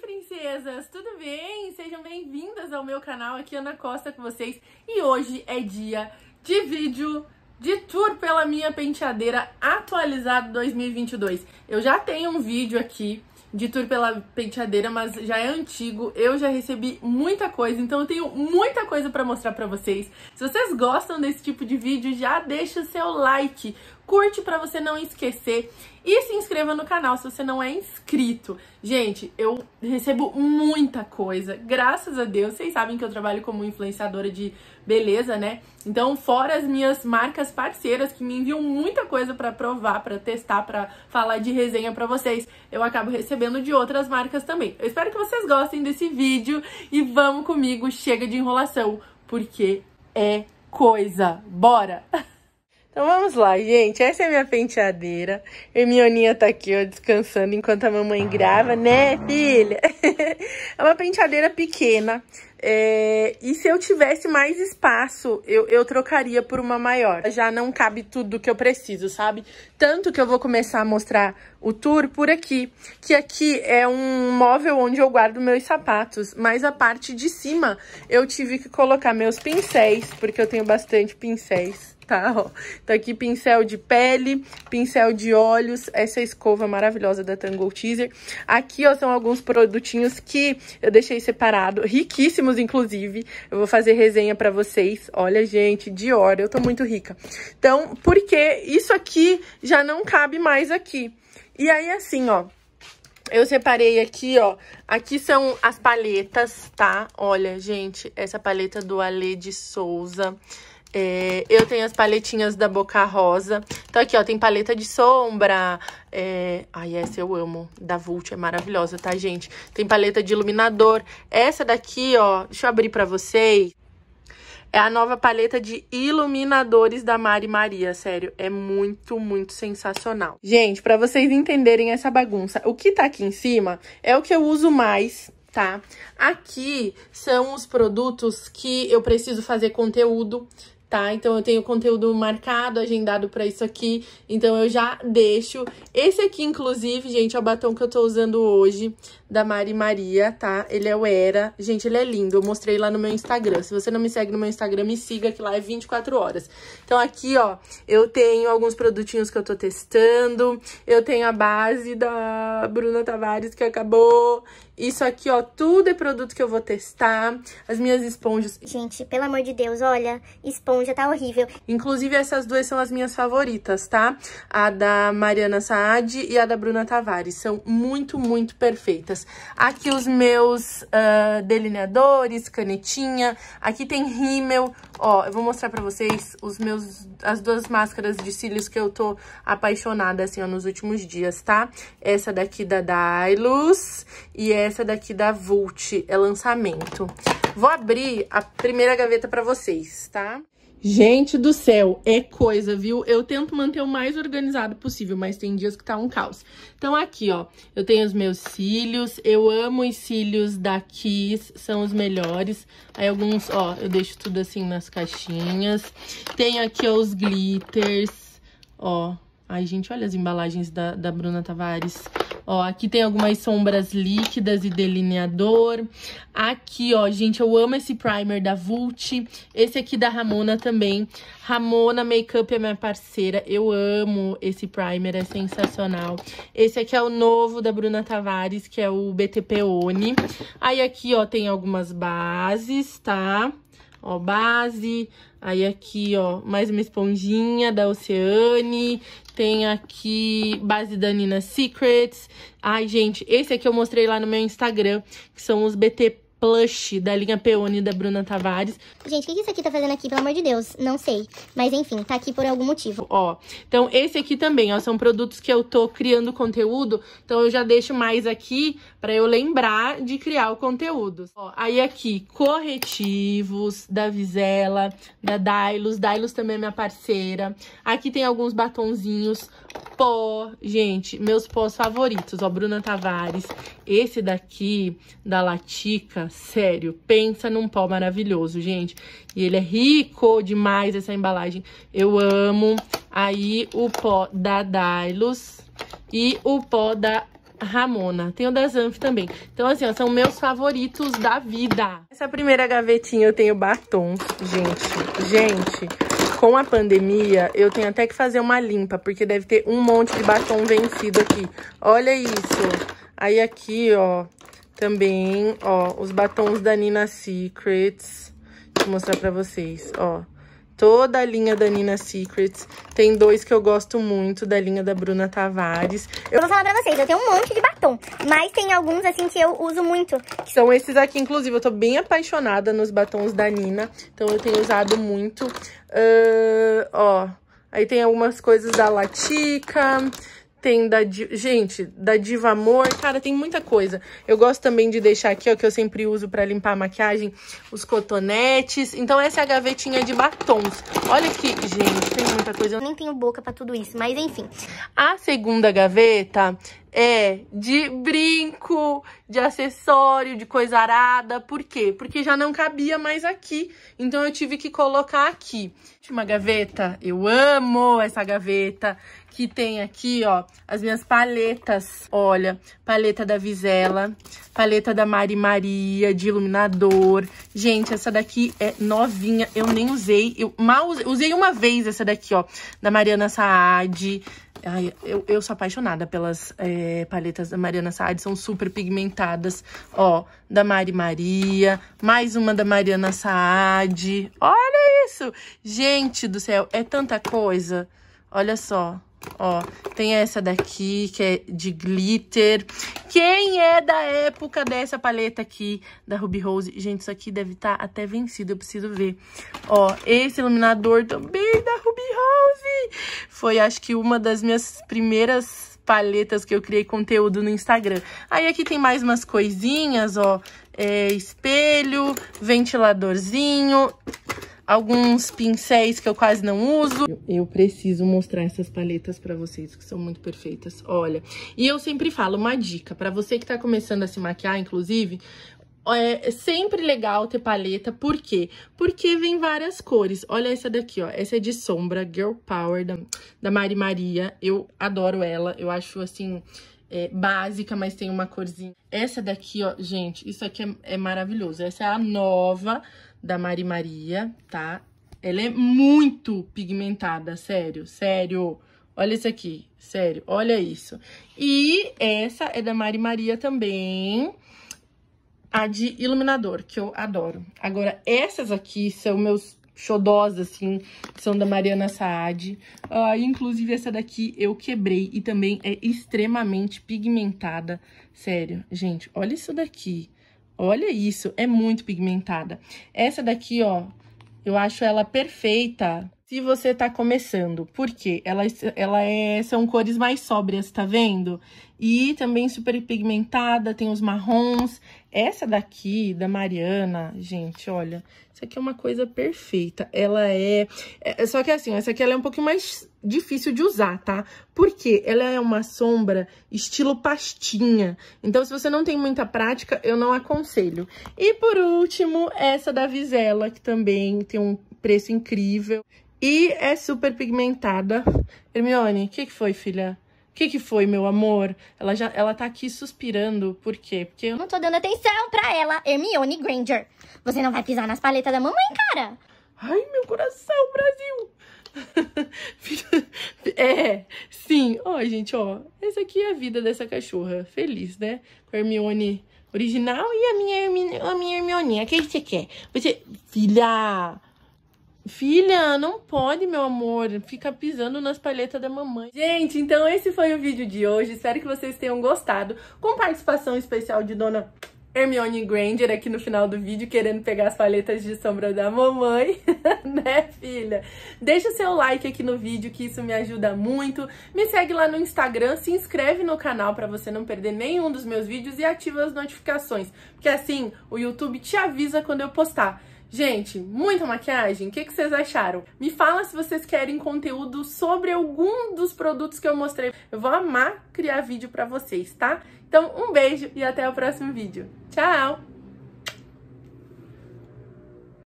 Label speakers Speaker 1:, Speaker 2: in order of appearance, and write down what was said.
Speaker 1: princesas! Tudo bem? Sejam bem-vindas ao meu canal, aqui é Ana Costa com vocês. E hoje é dia de vídeo de tour pela minha penteadeira atualizada 2022. Eu já tenho um vídeo aqui de Tour pela Penteadeira, mas já é antigo. Eu já recebi muita coisa, então eu tenho muita coisa para mostrar para vocês. Se vocês gostam desse tipo de vídeo, já deixa o seu like, curte para você não esquecer e se inscreva no canal se você não é inscrito. Gente, eu recebo muita coisa, graças a Deus. Vocês sabem que eu trabalho como influenciadora de beleza, né? Então, fora as minhas marcas parceiras que me enviam muita coisa para provar, para testar, para falar de resenha para vocês, eu acabo recebendo de outras marcas também. Eu espero que vocês gostem desse vídeo e vamos comigo, chega de enrolação, porque é coisa. Bora! Então vamos lá, gente. Essa é minha penteadeira. Hermioninha tá aqui, ó, descansando enquanto a mamãe grava, né, filha? é uma penteadeira pequena. É... E se eu tivesse mais espaço, eu, eu trocaria por uma maior. Já não cabe tudo que eu preciso, sabe? Tanto que eu vou começar a mostrar o tour por aqui. Que aqui é um móvel onde eu guardo meus sapatos. Mas a parte de cima eu tive que colocar meus pincéis, porque eu tenho bastante pincéis tá? Ó, tá aqui pincel de pele, pincel de olhos, essa escova maravilhosa da Tangle Teaser. Aqui, ó, são alguns produtinhos que eu deixei separado, riquíssimos, inclusive. Eu vou fazer resenha pra vocês. Olha, gente, de hora, eu tô muito rica. Então, porque isso aqui já não cabe mais aqui. E aí, assim, ó, eu separei aqui, ó. Aqui são as paletas, tá? Olha, gente, essa paleta do Alê de Souza. É, eu tenho as paletinhas da Boca Rosa. Então aqui, ó, tem paleta de sombra. É... Ai, essa eu amo. Da Vult, é maravilhosa, tá, gente? Tem paleta de iluminador. Essa daqui, ó, deixa eu abrir pra vocês. É a nova paleta de iluminadores da Mari Maria, sério, é muito, muito sensacional. Gente, pra vocês entenderem essa bagunça, o que tá aqui em cima é o que eu uso mais, tá? Aqui são os produtos que eu preciso fazer conteúdo, tá? Então eu tenho conteúdo marcado, agendado para isso aqui, então eu já deixo. Esse aqui, inclusive, gente, é o batom que eu tô usando hoje, da Mari Maria, tá? Ele é o Era. Gente, ele é lindo, eu mostrei lá no meu Instagram. Se você não me segue no meu Instagram, me siga, que lá é 24 horas. Então aqui, ó, eu tenho alguns produtinhos que eu tô testando, eu tenho a base da Bruna Tavares, que acabou, isso aqui, ó, tudo é produto que eu vou testar. As minhas esponjas... Gente, pelo amor de Deus, olha, esponja tá horrível. Inclusive, essas duas são as minhas favoritas, tá? A da Mariana Saad e a da Bruna Tavares. São muito, muito perfeitas. Aqui os meus uh, delineadores, canetinha. Aqui tem rímel. Ó, eu vou mostrar pra vocês os meus, as duas máscaras de cílios que eu tô apaixonada, assim, ó, nos últimos dias, tá? Essa daqui da Dailus e essa essa daqui da Vult, é lançamento. Vou abrir a primeira gaveta pra vocês, tá? Gente do céu, é coisa, viu? Eu tento manter o mais organizado possível, mas tem dias que tá um caos. Então aqui, ó, eu tenho os meus cílios, eu amo os cílios da Kiss, são os melhores. Aí alguns, ó, eu deixo tudo assim nas caixinhas. Tenho aqui ó, os glitters, ó, Ai, gente, olha as embalagens da, da Bruna Tavares. Ó, aqui tem algumas sombras líquidas e delineador. Aqui, ó, gente, eu amo esse primer da Vult. Esse aqui da Ramona também. Ramona Makeup é minha parceira. Eu amo esse primer, é sensacional. Esse aqui é o novo da Bruna Tavares, que é o BTP One. Aí aqui, ó, tem algumas bases, tá? Ó, base, aí aqui, ó, mais uma esponjinha da Oceane, tem aqui base da Nina Secrets. Ai, gente, esse aqui eu mostrei lá no meu Instagram, que são os BT plush da linha Peony da Bruna Tavares. Gente, o que, que isso aqui tá fazendo aqui, pelo amor de Deus? Não sei. Mas enfim, tá aqui por algum motivo. Ó, então esse aqui também, ó, são produtos que eu tô criando conteúdo, então eu já deixo mais aqui pra eu lembrar de criar o conteúdo. Ó, aí aqui, corretivos da Visela, da Dailos. Dailos também é minha parceira. Aqui tem alguns batonzinhos, pó, gente, meus pós favoritos, ó, Bruna Tavares. Esse daqui, da Latica, sério, pensa num pó maravilhoso, gente. E ele é rico demais, essa embalagem. Eu amo. Aí o pó da Dylos e o pó da Ramona. Tem o da Zanf também. Então, assim, ó, são meus favoritos da vida. Essa primeira gavetinha eu tenho batom, gente. Gente, com a pandemia, eu tenho até que fazer uma limpa, porque deve ter um monte de batom vencido aqui. Olha isso. Aí aqui, ó, também, ó, os batons da Nina Secrets. Deixa eu mostrar pra vocês, ó. Toda a linha da Nina Secrets. Tem dois que eu gosto muito, da linha da Bruna Tavares. Eu vou falar pra vocês, eu tenho um monte de batom. Mas tem alguns, assim, que eu uso muito. São esses aqui, inclusive. Eu tô bem apaixonada nos batons da Nina. Então, eu tenho usado muito. Uh, ó, aí tem algumas coisas da Latica tem da gente, da Diva Amor, cara, tem muita coisa. Eu gosto também de deixar aqui, ó, que eu sempre uso para limpar a maquiagem, os cotonetes. Então essa é a gavetinha de batons. Olha aqui, gente, tem muita coisa. Eu nem tenho boca para tudo isso, mas enfim. A segunda gaveta é, de brinco, de acessório, de coisa arada. Por quê? Porque já não cabia mais aqui. Então eu tive que colocar aqui. Tinha uma gaveta. Eu amo essa gaveta que tem aqui, ó, as minhas paletas. Olha, paleta da Visela, paleta da Mari Maria, de iluminador. Gente, essa daqui é novinha, eu nem usei. Eu mal usei, usei uma vez essa daqui, ó, da Mariana Saad. Ai, eu, eu sou apaixonada pelas é, paletas da Mariana Saad, são super pigmentadas. Ó, da Mari Maria, mais uma da Mariana Saad. Olha isso! Gente do céu, é tanta coisa. Olha só. Ó, tem essa daqui que é de glitter. Quem é da época dessa paleta aqui da Ruby Rose? Gente, isso aqui deve estar tá até vencido, eu preciso ver. Ó, esse iluminador também da Ruby Rose. Foi, acho que, uma das minhas primeiras paletas que eu criei conteúdo no Instagram. Aí aqui tem mais umas coisinhas, ó. É, espelho, ventiladorzinho, alguns pincéis que eu quase não uso. Eu, preciso mostrar essas paletas pra vocês, que são muito perfeitas, olha. E eu sempre falo, uma dica, pra você que tá começando a se maquiar, inclusive, é, é sempre legal ter paleta, por quê? Porque vem várias cores. Olha essa daqui, ó. Essa é de sombra, Girl Power, da, da Mari Maria. Eu adoro ela, eu acho, assim, é, básica, mas tem uma corzinha. Essa daqui, ó, gente, isso aqui é, é maravilhoso. Essa é a nova da Mari Maria, tá? Ela é muito pigmentada, sério, sério. Olha isso aqui, sério, olha isso. E essa é da Mari Maria também, a de iluminador, que eu adoro. Agora, essas aqui são meus xodós, assim, que são da Mariana Saad. Uh, inclusive, essa daqui eu quebrei e também é extremamente pigmentada. Sério, gente, olha isso daqui. Olha isso, é muito pigmentada. Essa daqui, ó, eu acho ela perfeita se você tá começando. porque Ela, ela é, são cores mais sóbrias, tá vendo? E também super pigmentada, tem os marrons. Essa daqui, da Mariana, gente, olha, isso aqui é uma coisa perfeita. Ela é, é só que assim, essa aqui ela é um pouquinho mais difícil de usar, tá? Porque ela é uma sombra estilo pastinha. Então, se você não tem muita prática, eu não aconselho. E por último, essa da Visela, que também tem um preço incrível. E é super pigmentada. Hermione, o que, que foi, filha? O que, que foi, meu amor? Ela já ela tá aqui suspirando. Por quê? Porque eu não tô dando atenção pra ela, Hermione Granger. Você não vai pisar nas paletas da mamãe, cara? Ai, meu coração, Brasil! é, sim. Ó, gente, ó. essa aqui é a vida dessa cachorra. Feliz, né? Com a Hermione original e a minha, Hermione, a minha Hermione. O que você quer? Você... Filha... Filha, não pode, meu amor. Fica pisando nas palhetas da mamãe. Gente, então esse foi o vídeo de hoje. Espero que vocês tenham gostado. Com participação especial de Dona Hermione Granger aqui no final do vídeo, querendo pegar as paletas de sombra da mamãe, né, filha? Deixa o seu like aqui no vídeo, que isso me ajuda muito. Me segue lá no Instagram, se inscreve no canal para você não perder nenhum dos meus vídeos e ativa as notificações, porque assim o YouTube te avisa quando eu postar. Gente, muita maquiagem? O que, que vocês acharam? Me fala se vocês querem conteúdo sobre algum dos produtos que eu mostrei. Eu vou amar criar vídeo para vocês, tá? Então, um beijo e até o próximo vídeo. Tchau!